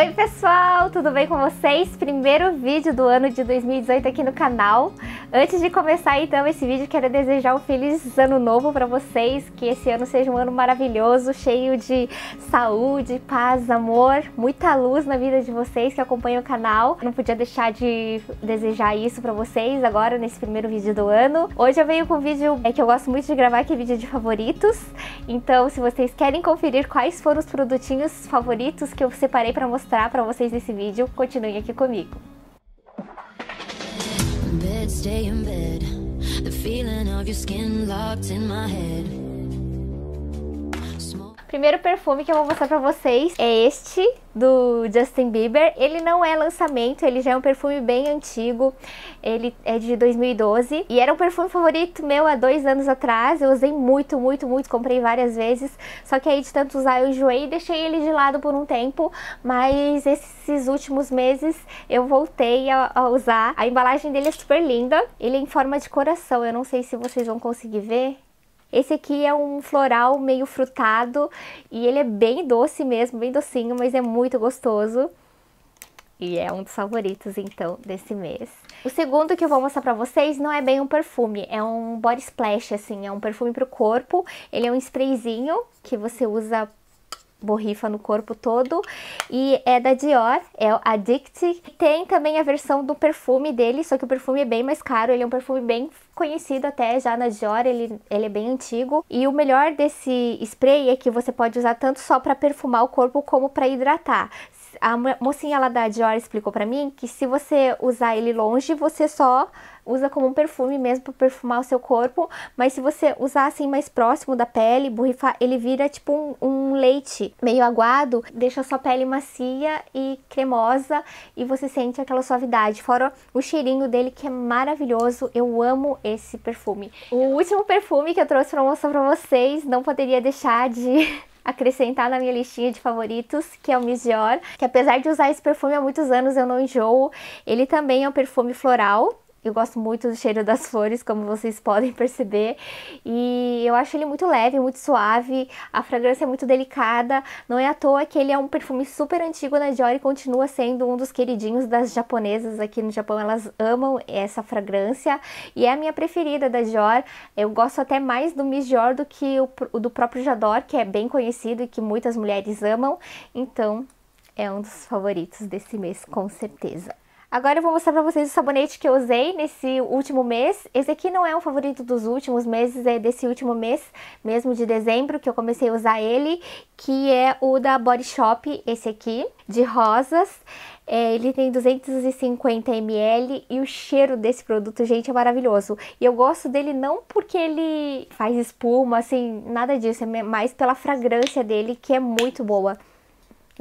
Oi pessoal, tudo bem com vocês? Primeiro vídeo do ano de 2018 aqui no canal. Antes de começar então esse vídeo, quero desejar um feliz ano novo para vocês, que esse ano seja um ano maravilhoso, cheio de saúde, paz, amor, muita luz na vida de vocês que acompanham o canal. Não podia deixar de desejar isso para vocês agora nesse primeiro vídeo do ano. Hoje eu venho com um vídeo é, que eu gosto muito de gravar, que é vídeo de favoritos. Então, se vocês querem conferir quais foram os produtinhos favoritos que eu separei para mostrar mostrar para vocês nesse vídeo, continue aqui comigo. Bed, Primeiro perfume que eu vou mostrar pra vocês é este, do Justin Bieber. Ele não é lançamento, ele já é um perfume bem antigo. Ele é de 2012 e era um perfume favorito meu há dois anos atrás. Eu usei muito, muito, muito, comprei várias vezes. Só que aí de tanto usar eu enjoei e deixei ele de lado por um tempo. Mas esses últimos meses eu voltei a, a usar. A embalagem dele é super linda. Ele é em forma de coração. Eu não sei se vocês vão conseguir ver. Esse aqui é um floral meio frutado e ele é bem doce mesmo, bem docinho, mas é muito gostoso. E é um dos favoritos, então, desse mês. O segundo que eu vou mostrar pra vocês não é bem um perfume, é um body splash, assim, é um perfume pro corpo. Ele é um sprayzinho que você usa borrifa no corpo todo. E é da Dior, é o Addict. Tem também a versão do perfume dele, só que o perfume é bem mais caro. Ele é um perfume bem conhecido até já na Dior, ele, ele é bem antigo. E o melhor desse spray é que você pode usar tanto só para perfumar o corpo como para hidratar a mocinha lá da Dior explicou para mim que se você usar ele longe, você só usa como um perfume mesmo para perfumar o seu corpo, mas se você usar assim mais próximo da pele, borrifar, ele vira tipo um, um, leite meio aguado, deixa a sua pele macia e cremosa e você sente aquela suavidade, fora o cheirinho dele que é maravilhoso. Eu amo esse perfume. O último perfume que eu trouxe para mostrar para vocês, não poderia deixar de acrescentar na minha listinha de favoritos, que é o Miss Dior, que apesar de usar esse perfume há muitos anos, eu não enjoo. Ele também é um perfume floral, eu gosto muito do cheiro das flores, como vocês podem perceber, e eu acho ele muito leve, muito suave, a fragrância é muito delicada, não é à toa que ele é um perfume super antigo na Dior e continua sendo um dos queridinhos das japonesas aqui no Japão, elas amam essa fragrância e é a minha preferida da Dior. Eu gosto até mais do Miss Dior do que o do próprio Jador, que é bem conhecido e que muitas mulheres amam, então é um dos favoritos desse mês, com certeza. Agora eu vou mostrar pra vocês o sabonete que eu usei nesse último mês. Esse aqui não é um favorito dos últimos meses, é desse último mês mesmo de dezembro que eu comecei a usar ele, que é o da Body Shop, esse aqui, de rosas. É, ele tem 250 ml e o cheiro desse produto, gente, é maravilhoso. E eu gosto dele não porque ele faz espuma, assim, nada disso, é mais pela fragrância dele, que é muito boa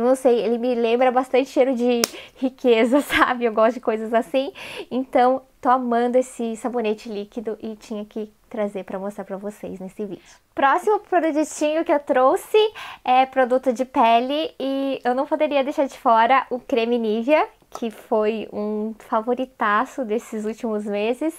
não sei, ele me lembra bastante cheiro de riqueza, sabe? Eu gosto de coisas assim. Então, tô amando esse sabonete líquido e tinha que trazer para mostrar para vocês nesse vídeo. Próximo produtinho que eu trouxe é produto de pele e eu não poderia deixar de fora o creme Nivea, que foi um favoritaço desses últimos meses.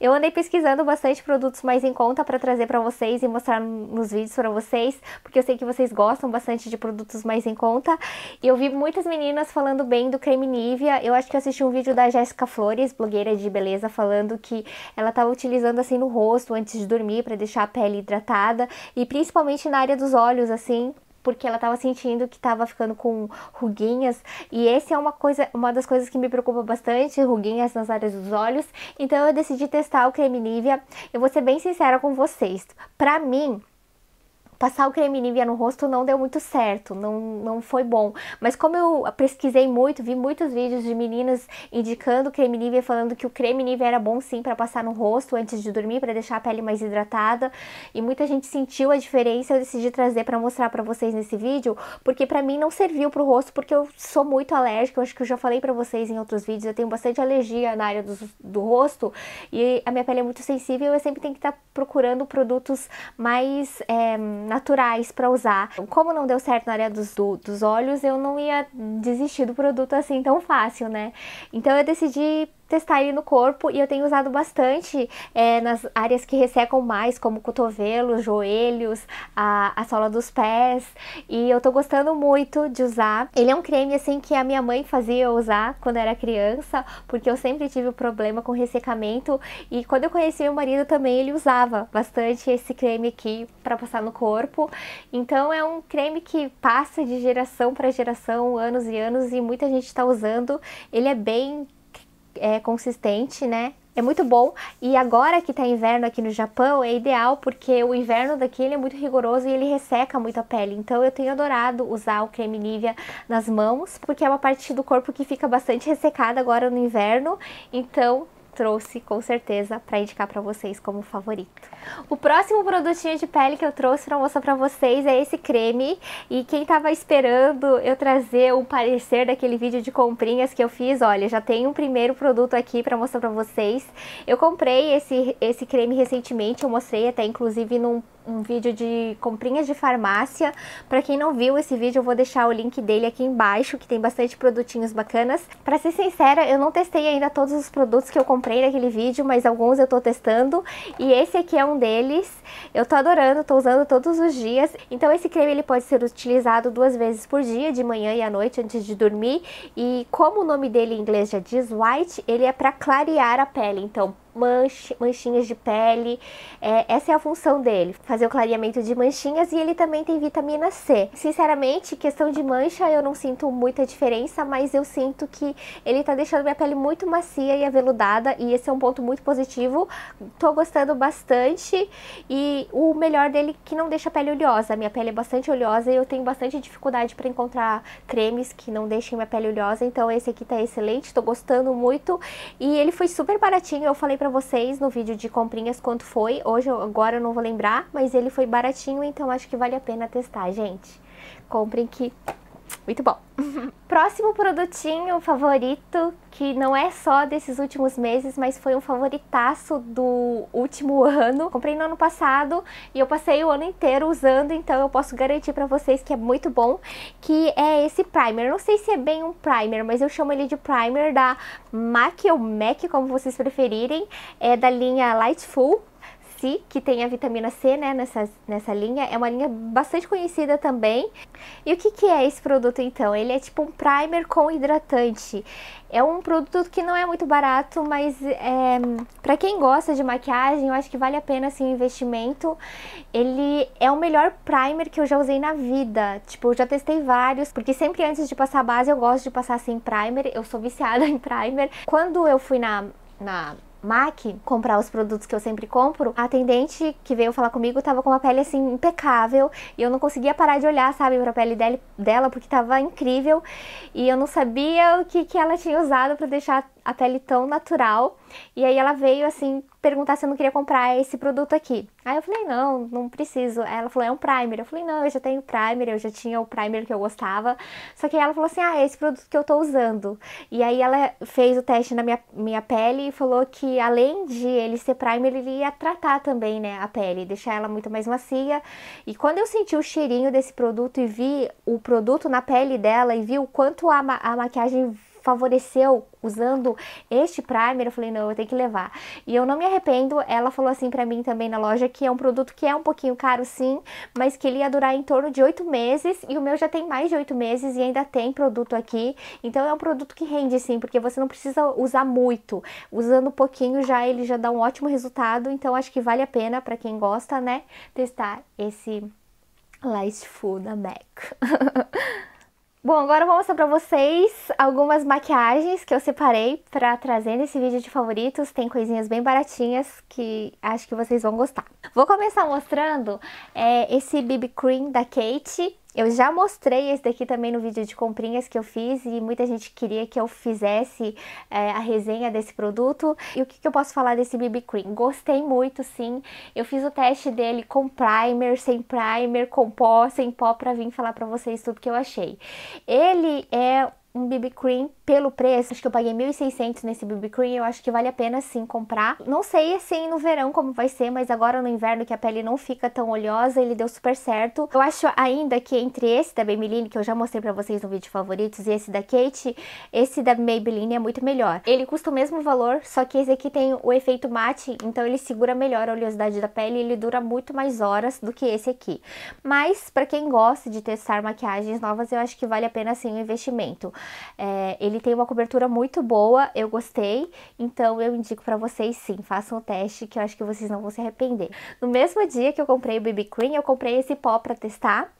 Eu andei pesquisando bastante produtos mais em conta para trazer para vocês e mostrar nos vídeos para vocês, porque eu sei que vocês gostam bastante de produtos mais em conta. E eu vi muitas meninas falando bem do creme Nivea. Eu acho que eu assisti um vídeo da Jéssica Flores, blogueira de beleza, falando que ela estava utilizando assim no rosto, antes de dormir para deixar a pele hidratada e principalmente na área dos olhos, assim, porque ela estava sentindo que estava ficando com ruguinhas e esse é uma coisa, uma das coisas que me preocupa bastante, ruguinhas nas áreas dos olhos. Então eu decidi testar o creme Nivea. Eu vou ser bem sincera com vocês. Para mim, passar o creme Nivea no rosto não deu muito certo, não, não foi bom. Mas como eu pesquisei muito, vi muitos vídeos de meninas indicando o creme Nivea, falando que o creme Nivea era bom sim para passar no rosto antes de dormir, para deixar a pele mais hidratada. E muita gente sentiu a diferença, eu decidi trazer para mostrar para vocês nesse vídeo, porque para mim não serviu para o rosto, porque eu sou muito alérgica, eu acho que eu já falei para vocês em outros vídeos, eu tenho bastante alergia na área do, do rosto e a minha pele é muito sensível, eu sempre tenho que estar tá procurando produtos mais... É, naturais para usar. Como não deu certo na área dos, do, dos olhos, eu não ia desistir do produto assim tão fácil, né? Então eu decidi testar ele no corpo e eu tenho usado bastante é, nas áreas que ressecam mais, como cotovelos, joelhos, a, a sola dos pés. E eu tô gostando muito de usar. Ele é um creme assim que a minha mãe fazia eu usar quando era criança, porque eu sempre tive um problema com ressecamento. E quando eu conheci meu marido também, ele usava bastante esse creme aqui para passar no corpo. Então é um creme que passa de geração para geração, anos e anos, e muita gente está usando. Ele é bem é, consistente, né? É muito bom. E agora que tá inverno aqui no Japão, é ideal porque o inverno daqui é muito rigoroso e ele resseca muito a pele. Então eu tenho adorado usar o creme Nivea nas mãos, porque é uma parte do corpo que fica bastante ressecada agora no inverno. Então trouxe com certeza para indicar para vocês como favorito. O próximo produtinho de pele que eu trouxe para mostrar para vocês é esse creme e quem tava esperando eu trazer o parecer daquele vídeo de comprinhas que eu fiz, olha, já tem um primeiro produto aqui para mostrar para vocês. Eu comprei esse esse creme recentemente, eu mostrei até inclusive num um vídeo de comprinhas de farmácia. Para quem não viu esse vídeo, eu vou deixar o link dele aqui embaixo, que tem bastante produtinhos bacanas. Para ser sincera, eu não testei ainda todos os produtos que eu comprei naquele vídeo, mas alguns eu tô testando e esse aqui é um deles. Eu tô adorando, tô usando todos os dias. Então esse creme ele pode ser utilizado duas vezes por dia, de manhã e à noite antes de dormir. E como o nome dele em inglês já diz, white, ele é para clarear a pele. Então, manch, manchinhas de pele. É, essa é a função dele, fazer o clareamento de manchinhas e ele também tem vitamina C. Sinceramente, questão de mancha, eu não sinto muita diferença, mas eu sinto que ele tá deixando minha pele muito macia e aveludada e esse é um ponto muito positivo. Tô gostando bastante e o melhor dele é que não deixa a pele oleosa. Minha pele é bastante oleosa e eu tenho bastante dificuldade para encontrar cremes que não deixem minha pele oleosa, então esse aqui tá excelente, tô gostando muito e ele foi super baratinho. Eu falei para vocês no vídeo de comprinhas quanto foi. Hoje, agora eu não vou lembrar, mas ele foi baratinho, então acho que vale a pena testar, gente. Comprem que muito bom. Próximo produtinho favorito, que não é só desses últimos meses, mas foi um favoritaço do último ano. Comprei no ano passado e eu passei o ano inteiro usando, então eu posso garantir para vocês que é muito bom, que é esse primer. Não sei se é bem um primer, mas eu chamo ele de primer da MAC ou MAC, como vocês preferirem. É da linha Lightful que tem a vitamina C né, nessa, nessa linha, é uma linha bastante conhecida também. E o que, que é esse produto então? Ele é tipo um primer com hidratante. É um produto que não é muito barato, mas é, para quem gosta de maquiagem, eu acho que vale a pena assim, o investimento. Ele é o melhor primer que eu já usei na vida. Tipo, eu já testei vários, porque sempre antes de passar base eu gosto de passar assim primer. Eu sou viciada em primer. Quando eu fui na, na MAC, comprar os produtos que eu sempre compro, a atendente que veio falar comigo tava com uma pele assim impecável e eu não conseguia parar de olhar, sabe, pra pele dele, dela porque tava incrível e eu não sabia o que, que ela tinha usado para deixar a pele tão natural. E aí ela veio assim perguntar se eu não queria comprar esse produto aqui. Aí eu falei, não, não preciso. Aí ela falou, é um primer. Eu falei, não, eu já tenho primer, eu já tinha o primer que eu gostava. Só que aí ela falou assim, ah, é esse produto que eu tô usando. E aí ela fez o teste na minha, minha pele e falou que além de ele ser primer, ele ia tratar também, né, a pele, deixar ela muito mais macia. E quando eu senti o cheirinho desse produto e vi o produto na pele dela e vi o quanto a, ma a maquiagem favoreceu usando este primer. Eu falei, não, eu tenho que levar. E eu não me arrependo. Ela falou assim para mim também na loja que é um produto que é um pouquinho caro, sim, mas que ele ia durar em torno de oito meses. E o meu já tem mais de oito meses e ainda tem produto aqui. Então é um produto que rende, sim, porque você não precisa usar muito. Usando um pouquinho já ele já dá um ótimo resultado. Então acho que vale a pena para quem gosta, né, testar esse Light Food da MAC. Bom, agora eu vou mostrar pra vocês algumas maquiagens que eu separei pra trazer nesse vídeo de favoritos. Tem coisinhas bem baratinhas que acho que vocês vão gostar. Vou começar mostrando é, esse BB Cream da Kate, eu já mostrei esse daqui também no vídeo de comprinhas que eu fiz e muita gente queria que eu fizesse é, a resenha desse produto. E o que, que eu posso falar desse BB Cream? Gostei muito, sim. Eu fiz o teste dele com primer, sem primer, com pó, sem pó, pra vir falar pra vocês tudo que eu achei. Ele é um BB Cream pelo preço. Acho que eu paguei 1.600 nesse BB Cream. Eu acho que vale a pena sim comprar. Não sei assim no verão como vai ser, mas agora no inverno que a pele não fica tão oleosa, ele deu super certo. Eu acho ainda que entre esse da Maybelline, que eu já mostrei pra vocês no vídeo favoritos, e esse da Kate, esse da Maybelline é muito melhor. Ele custa o mesmo valor, só que esse aqui tem o efeito mate, então ele segura melhor a oleosidade da pele e ele dura muito mais horas do que esse aqui. Mas, pra quem gosta de testar maquiagens novas, eu acho que vale a pena sim o investimento. É, ele tem uma cobertura muito boa, eu gostei, então eu indico para vocês sim, façam o teste que eu acho que vocês não vão se arrepender. No mesmo dia que eu comprei o BB Cream, eu comprei esse pó para testar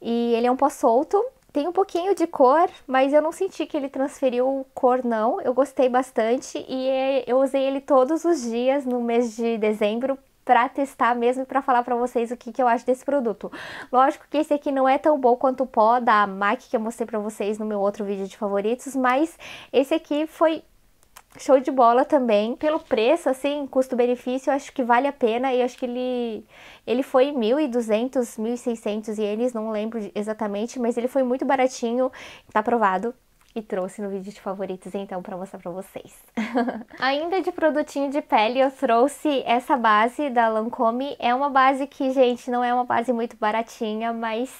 e ele é um pó solto, tem um pouquinho de cor, mas eu não senti que ele transferiu cor, não. Eu gostei bastante e é, eu usei ele todos os dias no mês de dezembro para testar mesmo e para falar para vocês o que, que eu acho desse produto. Lógico que esse aqui não é tão bom quanto o pó da MAC que eu mostrei para vocês no meu outro vídeo de favoritos, mas esse aqui foi show de bola também. Pelo preço, assim, custo-benefício, eu acho que vale a pena. E acho que ele, ele foi 1.200, 1.600 ienes, não lembro exatamente, mas ele foi muito baratinho, tá aprovado e trouxe no vídeo de favoritos então para mostrar para vocês. Ainda de produtinho de pele, eu trouxe essa base da Lancôme. É uma base que, gente, não é uma base muito baratinha, mas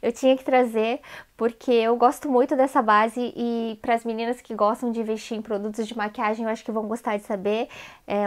eu tinha que trazer porque eu gosto muito dessa base e para as meninas que gostam de investir em produtos de maquiagem, eu acho que vão gostar de saber. É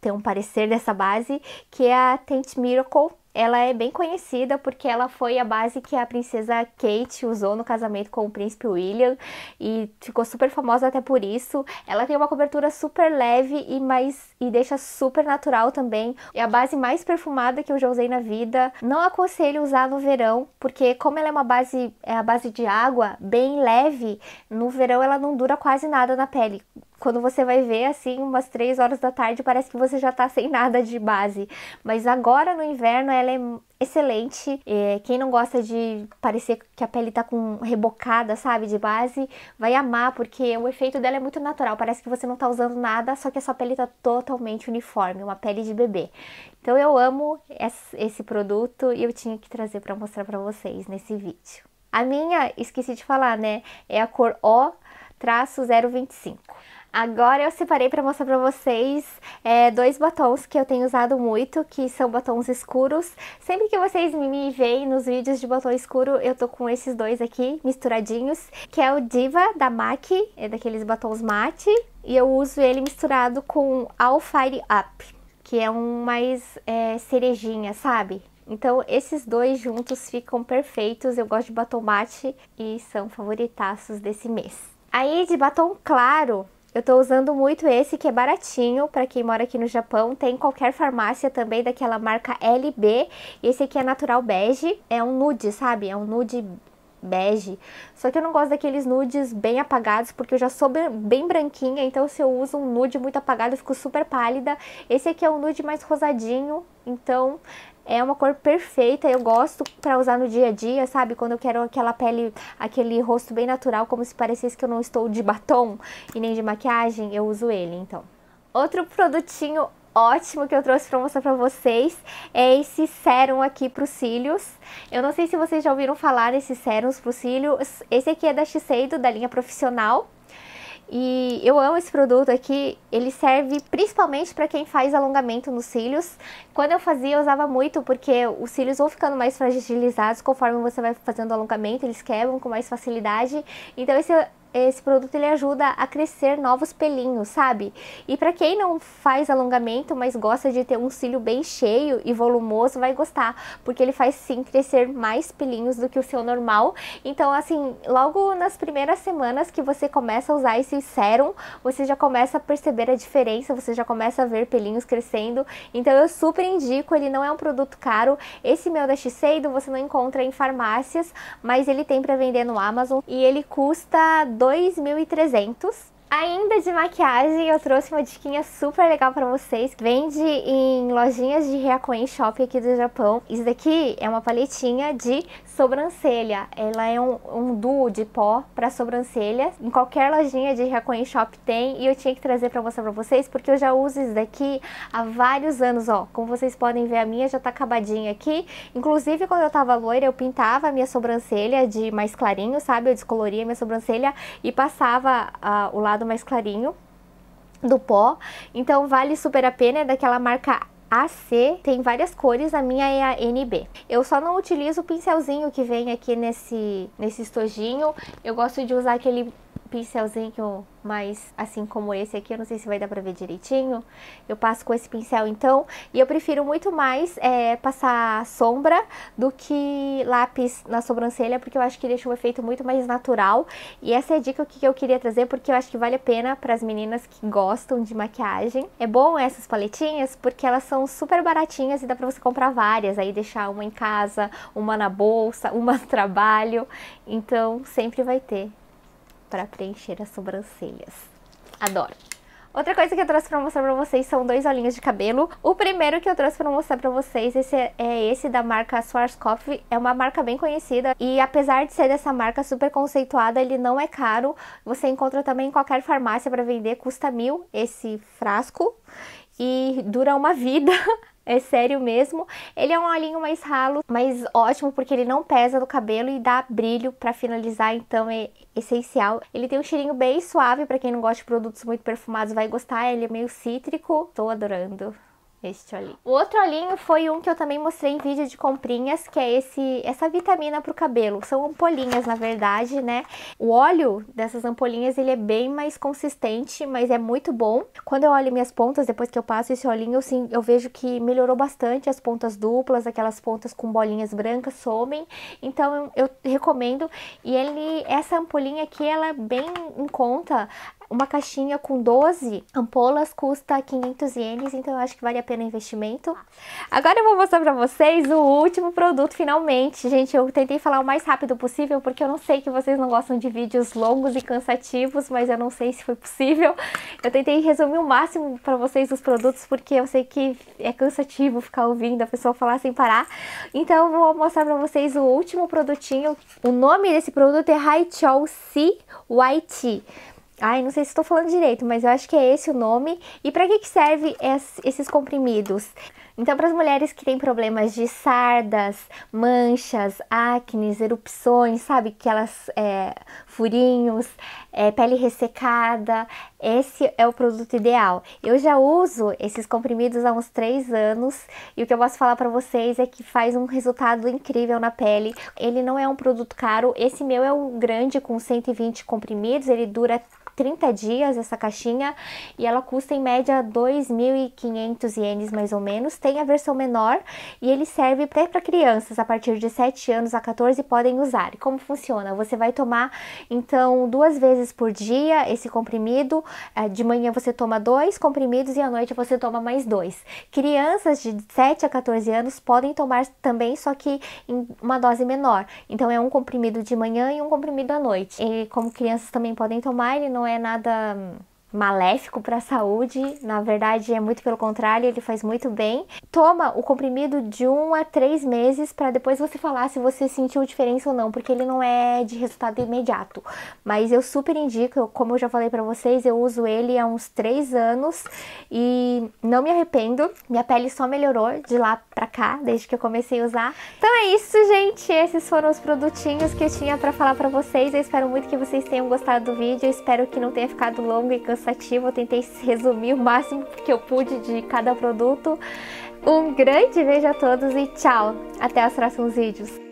ter um parecer dessa base, que é a Tint Miracle ela é bem conhecida porque ela foi a base que a princesa Kate usou no casamento com o príncipe William e ficou super famosa até por isso. Ela tem uma cobertura super leve e mais e deixa super natural também. É a base mais perfumada que eu já usei na vida. Não aconselho usar no verão, porque como ela é uma base é a base de água bem leve, no verão ela não dura quase nada na pele. Quando você vai ver, assim, umas 3 horas da tarde, parece que você já tá sem nada de base. Mas agora no inverno ela é excelente. É, quem não gosta de parecer que a pele tá com rebocada, sabe, de base, vai amar, porque o efeito dela é muito natural. Parece que você não tá usando nada, só que a sua pele tá totalmente uniforme, uma pele de bebê. Então eu amo esse produto e eu tinha que trazer para mostrar para vocês nesse vídeo. A minha, esqueci de falar, né? É a cor O 025. Agora eu separei para mostrar para vocês é, dois batons que eu tenho usado muito, que são batons escuros. Sempre que vocês me veem nos vídeos de batom escuro, eu tô com esses dois aqui misturadinhos, que é o Diva da MAC, é daqueles batons mate, e eu uso ele misturado com All Fire Up, que é um mais é, cerejinha, sabe? Então, esses dois juntos ficam perfeitos. Eu gosto de batom mate e são favoritaços desse mês. Aí, de batom claro, eu tô usando muito esse que é baratinho para quem mora aqui no Japão. Tem qualquer farmácia também daquela marca LB. Esse aqui é natural bege, é um nude, sabe? É um nude bege. Só que eu não gosto daqueles nudes bem apagados, porque eu já sou bem branquinha, então se eu uso um nude muito apagado, eu fico super pálida. Esse aqui é um nude mais rosadinho, então é uma cor perfeita, eu gosto para usar no dia a dia, sabe? Quando eu quero aquela pele, aquele rosto bem natural, como se parecesse que eu não estou de batom e nem de maquiagem, eu uso ele, então. Outro produtinho ótimo que eu trouxe para mostrar para vocês é esse sérum aqui para os cílios. Eu não sei se vocês já ouviram falar desses sérums para os cílios. Esse aqui é da Shiseido, da linha profissional. E eu amo esse produto aqui, ele serve principalmente para quem faz alongamento nos cílios. Quando eu fazia, eu usava muito porque os cílios vão ficando mais fragilizados conforme você vai fazendo alongamento, eles quebram com mais facilidade. Então esse esse produto ele ajuda a crescer novos pelinhos, sabe? E para quem não faz alongamento, mas gosta de ter um cílio bem cheio e volumoso, vai gostar, porque ele faz sim crescer mais pelinhos do que o seu normal. Então, assim, logo nas primeiras semanas que você começa a usar esse sérum, você já começa a perceber a diferença, você já começa a ver pelinhos crescendo. Então, eu super indico, ele não é um produto caro. Esse meu da Shiseido você não encontra em farmácias, mas ele tem para vender no Amazon e ele custa 2.300. Ainda de maquiagem, eu trouxe uma dica super legal para vocês. Vende em lojinhas de Reacoin Shop aqui do Japão. Isso daqui é uma paletinha de sobrancelha. Ela é um, um duo de pó para sobrancelha. Em qualquer lojinha de Raccoon Shop tem. E eu tinha que trazer para mostrar para vocês, porque eu já uso isso daqui há vários anos, ó. Como vocês podem ver, a minha já tá acabadinha aqui. Inclusive, quando eu tava loira, eu pintava a minha sobrancelha de mais clarinho, sabe? Eu descoloria minha sobrancelha e passava ah, o lado mais clarinho do pó, então vale super a pena, é daquela marca AC tem várias cores, a minha é a NB. Eu só não utilizo o pincelzinho que vem aqui nesse, nesse estojinho, eu gosto de usar aquele pincelzinho mais assim como esse aqui, eu não sei se vai dar pra ver direitinho, eu passo com esse pincel então, e eu prefiro muito mais é, passar sombra do que lápis na sobrancelha, porque eu acho que deixa um efeito muito mais natural, e essa é a dica que eu queria trazer, porque eu acho que vale a pena para as meninas que gostam de maquiagem. É bom essas paletinhas, porque elas são super baratinhas e dá pra você comprar várias, aí deixar uma em casa, uma na bolsa, uma no trabalho, então sempre vai ter para preencher as sobrancelhas. Adoro! Outra coisa que eu trouxe pra mostrar pra vocês são dois olhinhos de cabelo. O primeiro que eu trouxe pra mostrar pra vocês esse é, é esse da marca Schwarzkopf. É uma marca bem conhecida e apesar de ser dessa marca super conceituada, ele não é caro. Você encontra também em qualquer farmácia pra vender, custa mil esse frasco e dura uma vida. é sério mesmo. Ele é um olhinho mais ralo, mas ótimo porque ele não pesa no cabelo e dá brilho para finalizar, então é essencial. Ele tem um cheirinho bem suave, para quem não gosta de produtos muito perfumados vai gostar, ele é meio cítrico. Tô adorando. Este olhinho. O outro olhinho foi um que eu também mostrei em vídeo de comprinhas, que é esse, essa vitamina para o cabelo. São ampolinhas, na verdade, né? O óleo dessas ampolinhas, ele é bem mais consistente, mas é muito bom. Quando eu olho minhas pontas, depois que eu passo esse olhinho, eu, sim, eu vejo que melhorou bastante as pontas duplas, aquelas pontas com bolinhas brancas somem. Então, eu recomendo. E ele, essa ampolinha aqui, ela é bem em conta. Uma caixinha com 12 ampolas custa 500 ienes, então eu acho que vale a pena o investimento. Agora eu vou mostrar pra vocês o último produto, finalmente. Gente, eu tentei falar o mais rápido possível, porque eu não sei que vocês não gostam de vídeos longos e cansativos, mas eu não sei se foi possível. Eu tentei resumir o máximo pra vocês os produtos, porque eu sei que é cansativo ficar ouvindo a pessoa falar sem parar. Então eu vou mostrar pra vocês o último produtinho. O nome desse produto é Haichou Si White. Ai, não sei se estou falando direito, mas eu acho que é esse o nome. E para que, que serve esses comprimidos? Então, para as mulheres que têm problemas de sardas, manchas, acnes, erupções, sabe? Que elas é, furinhos, é, pele ressecada, esse é o produto ideal. Eu já uso esses comprimidos há uns 3 anos e o que eu posso falar para vocês é que faz um resultado incrível na pele. Ele não é um produto caro, esse meu é o grande com 120 comprimidos, ele dura 30 dias essa caixinha e ela custa em média 2.500 ienes mais ou menos. Tem a versão menor e ele serve até para crianças a partir de 7 anos a 14 podem usar. E como funciona? Você vai tomar então duas vezes por dia esse comprimido. É, de manhã você toma dois comprimidos e à noite você toma mais dois. Crianças de 7 a 14 anos podem tomar também, só que em uma dose menor. Então é um comprimido de manhã e um comprimido à noite. E como crianças também podem tomar, ele não é é nada hum, maléfico para a saúde, na verdade é muito pelo contrário, ele faz muito bem. Toma o comprimido de um a três meses para depois você falar se você sentiu diferença ou não, porque ele não é de resultado imediato. Mas eu super indico, como eu já falei para vocês, eu uso ele há uns três anos e não me arrependo. Minha pele só melhorou de lá para cá, desde que eu comecei a usar. Então é isso, gente. Esses foram os produtinhos que eu tinha para falar para vocês. Eu espero muito que vocês tenham gostado do vídeo. Eu espero que não tenha ficado longo e cansado cansativo, eu tentei resumir o máximo que eu pude de cada produto. Um grande beijo a todos e tchau! Até os próximos vídeos!